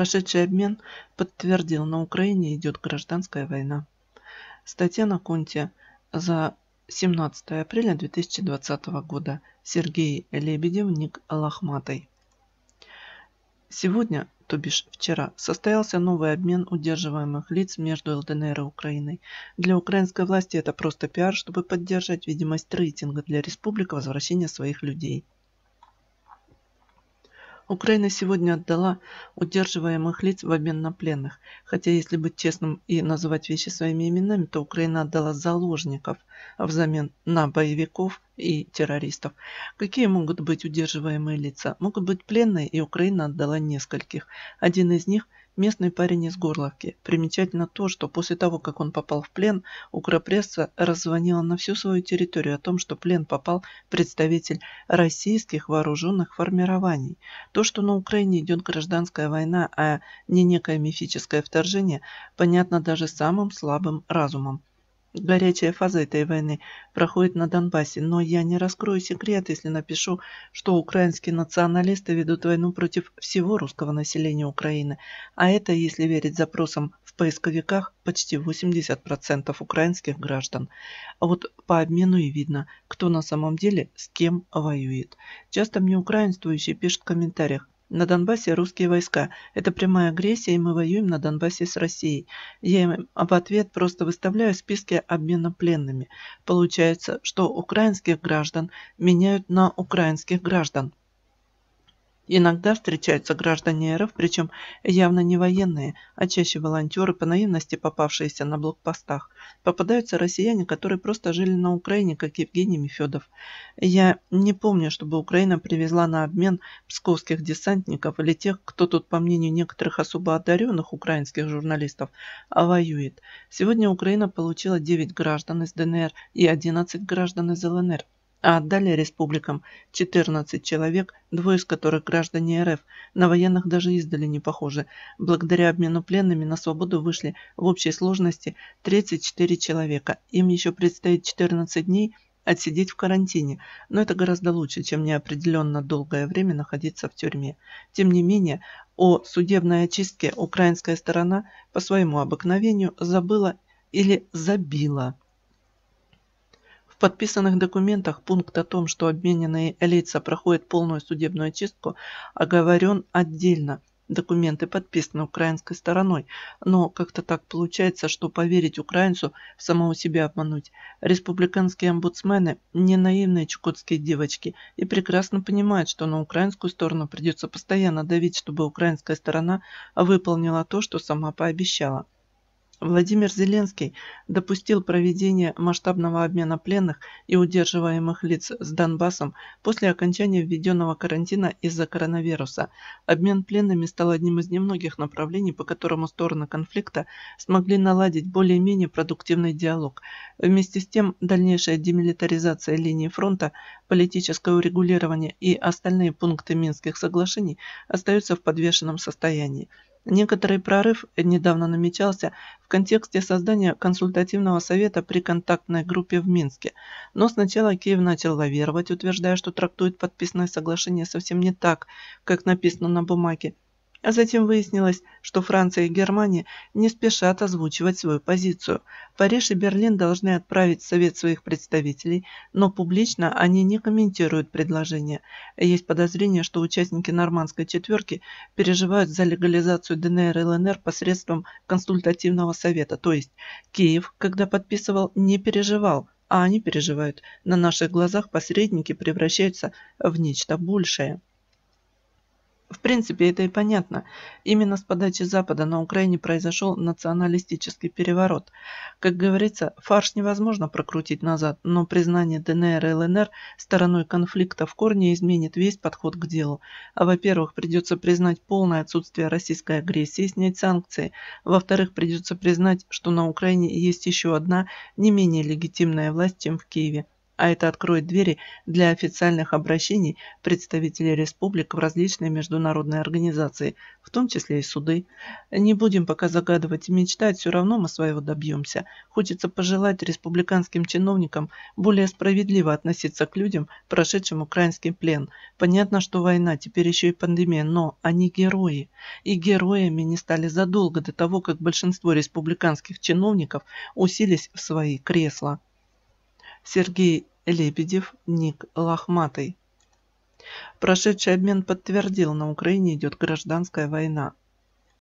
Прошедший обмен подтвердил, на Украине идет гражданская война. Статья на Конте за 17 апреля 2020 года. Сергей Лебедев, Ник Лохматый. Сегодня, то бишь вчера, состоялся новый обмен удерживаемых лиц между ЛДНР и Украиной. Для украинской власти это просто пиар, чтобы поддержать видимость рейтинга для республик возвращения своих людей – Украина сегодня отдала удерживаемых лиц в обмен на пленных. Хотя, если быть честным и называть вещи своими именами, то Украина отдала заложников взамен на боевиков и террористов. Какие могут быть удерживаемые лица? Могут быть пленные, и Украина отдала нескольких. Один из них – Местный парень из Горловки. Примечательно то, что после того, как он попал в плен, укропресса раззвонила на всю свою территорию о том, что плен попал представитель российских вооруженных формирований. То, что на Украине идет гражданская война, а не некое мифическое вторжение, понятно даже самым слабым разумом. Горячая фаза этой войны проходит на Донбассе, но я не раскрою секрет, если напишу, что украинские националисты ведут войну против всего русского населения Украины, а это, если верить запросам в поисковиках, почти 80% украинских граждан. А вот по обмену и видно, кто на самом деле с кем воюет. Часто мне украинствующие пишут в комментариях, на Донбассе русские войска. Это прямая агрессия, и мы воюем на Донбассе с Россией. Я им об ответ просто выставляю списки обмена пленными. Получается, что украинских граждан меняют на украинских граждан. Иногда встречаются граждане РФ, причем явно не военные, а чаще волонтеры, по наивности попавшиеся на блокпостах. Попадаются россияне, которые просто жили на Украине, как Евгений Мефедов. Я не помню, чтобы Украина привезла на обмен псковских десантников или тех, кто тут, по мнению некоторых особо одаренных украинских журналистов, воюет. Сегодня Украина получила 9 граждан из ДНР и 11 граждан из ЛНР а отдали республикам 14 человек, двое из которых граждане РФ, на военных даже издали не похожи. Благодаря обмену пленными на свободу вышли в общей сложности 34 человека. Им еще предстоит 14 дней отсидеть в карантине, но это гораздо лучше, чем неопределенно долгое время находиться в тюрьме. Тем не менее, о судебной очистке украинская сторона по своему обыкновению забыла или забила подписанных документах пункт о том, что обмененные лица проходят полную судебную чистку, оговорен отдельно. Документы подписаны украинской стороной, но как-то так получается, что поверить украинцу – самого себя обмануть. Республиканские омбудсмены – не наивные чукотские девочки и прекрасно понимают, что на украинскую сторону придется постоянно давить, чтобы украинская сторона выполнила то, что сама пообещала. Владимир Зеленский допустил проведение масштабного обмена пленных и удерживаемых лиц с Донбассом после окончания введенного карантина из-за коронавируса. Обмен пленными стал одним из немногих направлений, по которому стороны конфликта смогли наладить более-менее продуктивный диалог. Вместе с тем, дальнейшая демилитаризация линии фронта, политическое урегулирование и остальные пункты Минских соглашений остаются в подвешенном состоянии. Некоторый прорыв недавно намечался в контексте создания консультативного совета при контактной группе в Минске, но сначала Киев начал лавировать, утверждая, что трактует подписное соглашение совсем не так, как написано на бумаге, а затем выяснилось, что Франция и Германия не спешат озвучивать свою позицию. Париж и Берлин должны отправить в Совет своих представителей, но публично они не комментируют предложение. Есть подозрение, что участники нормандской четверки переживают за легализацию ДНР и ЛНР посредством консультативного совета. То есть Киев, когда подписывал, не переживал, а они переживают. На наших глазах посредники превращаются в нечто большее. В принципе, это и понятно. Именно с подачи Запада на Украине произошел националистический переворот. Как говорится, фарш невозможно прокрутить назад, но признание ДНР и ЛНР стороной конфликта в корне изменит весь подход к делу. А во-первых, придется признать полное отсутствие российской агрессии и снять санкции. Во-вторых, придется признать, что на Украине есть еще одна не менее легитимная власть, чем в Киеве – а это откроет двери для официальных обращений представителей республик в различные международные организации, в том числе и суды. Не будем пока загадывать и мечтать, все равно мы своего добьемся. Хочется пожелать республиканским чиновникам более справедливо относиться к людям, прошедшим украинский плен. Понятно, что война, теперь еще и пандемия, но они герои. И героями не стали задолго до того, как большинство республиканских чиновников уселись в свои кресла. Сергей Лебедев Ник Лохматый. Прошедший обмен подтвердил, на Украине идет гражданская война,